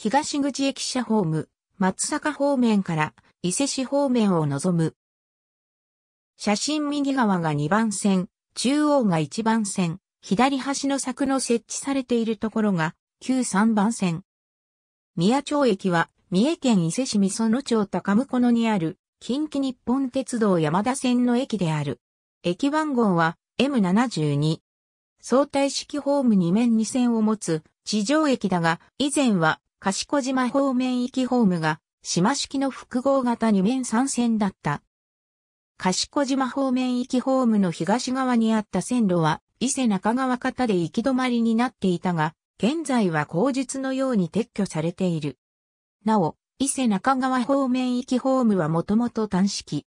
東口駅舎ホーム、松坂方面から伊勢市方面を望む。写真右側が2番線、中央が1番線、左端の柵の設置されているところが旧3番線。宮町駅は三重県伊勢市三園町高向にある近畿日本鉄道山田線の駅である。駅番号は M72。相対式ホーム2面2線を持つ地上駅だが、以前は賢島方面行きホームが、島式の複合型2面3線だった。賢島方面行きホームの東側にあった線路は、伊勢中川方で行き止まりになっていたが、現在は口述のように撤去されている。なお、伊勢中川方面行きホームはもともと単式。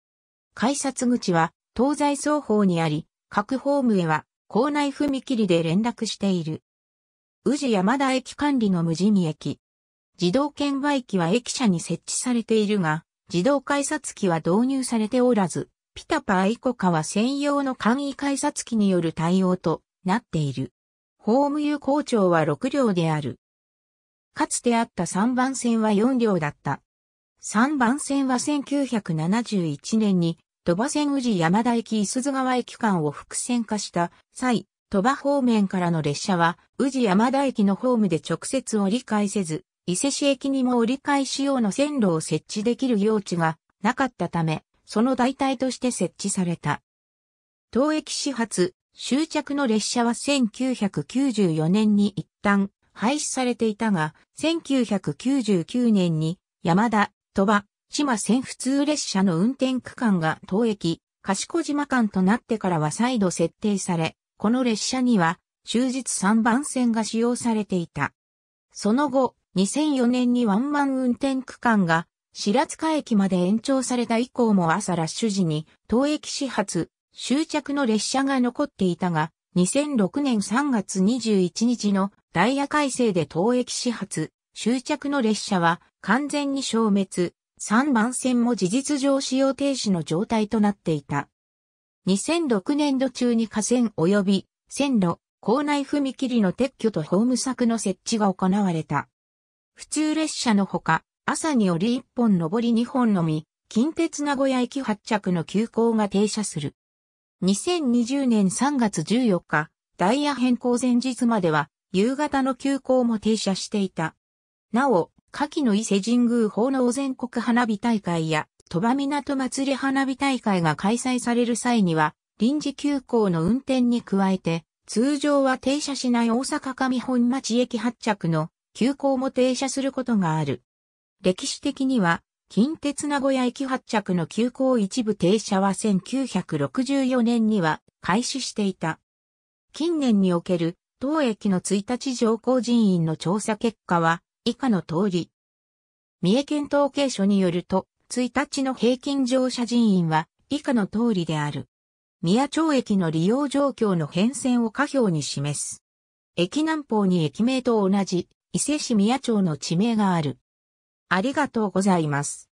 改札口は東西双方にあり、各ホームへは校内踏切で連絡している。宇治山田駅管理の無人駅。自動券売機は駅舎に設置されているが、自動改札機は導入されておらず、ピタパーイコカは専用の簡易改札機による対応となっている。ホーム有効長は6両である。かつてあった3番線は4両だった。3番線は1971年に、鳥羽線宇治山田駅伊鈴川駅間を複線化した際、鳥羽方面からの列車は宇治山田駅のホームで直接折り返せず、伊勢市駅にも折り返し用の線路を設置できる用地がなかったため、その代替として設置された。当駅始発、終着の列車は1994年に一旦廃止されていたが、1999年に山田、鳥羽、島線普通列車の運転区間が当駅、賢島間となってからは再度設定され、この列車には終日3番線が使用されていた。その後、2004年にワンマン運転区間が白塚駅まで延長された以降も朝ラッシュ時に当駅始発、終着の列車が残っていたが、2006年3月21日のダイヤ改正で当駅始発、終着の列車は完全に消滅、3番線も事実上使用停止の状態となっていた。2006年度中に河川及び線路、構内踏切の撤去とホーム柵の設置が行われた。普通列車のほか、朝により1本上り2本のみ、近鉄名古屋駅発着の急行が停車する。2020年3月14日、ダイヤ変更前日までは、夕方の急行も停車していた。なお、夏季の伊勢神宮奉納全国花火大会や、鳥羽港祭り花火大会が開催される際には、臨時休校の運転に加えて、通常は停車しない大阪上本町駅発着の急行も停車することがある。歴史的には、近鉄名古屋駅発着の急行一部停車は1964年には開始していた。近年における当駅の1日乗降人員の調査結果は以下の通り。三重県統計所によると、1日の平均乗車人員は以下の通りである。宮町駅の利用状況の変遷を下表に示す。駅南方に駅名と同じ伊勢市宮町の地名がある。ありがとうございます。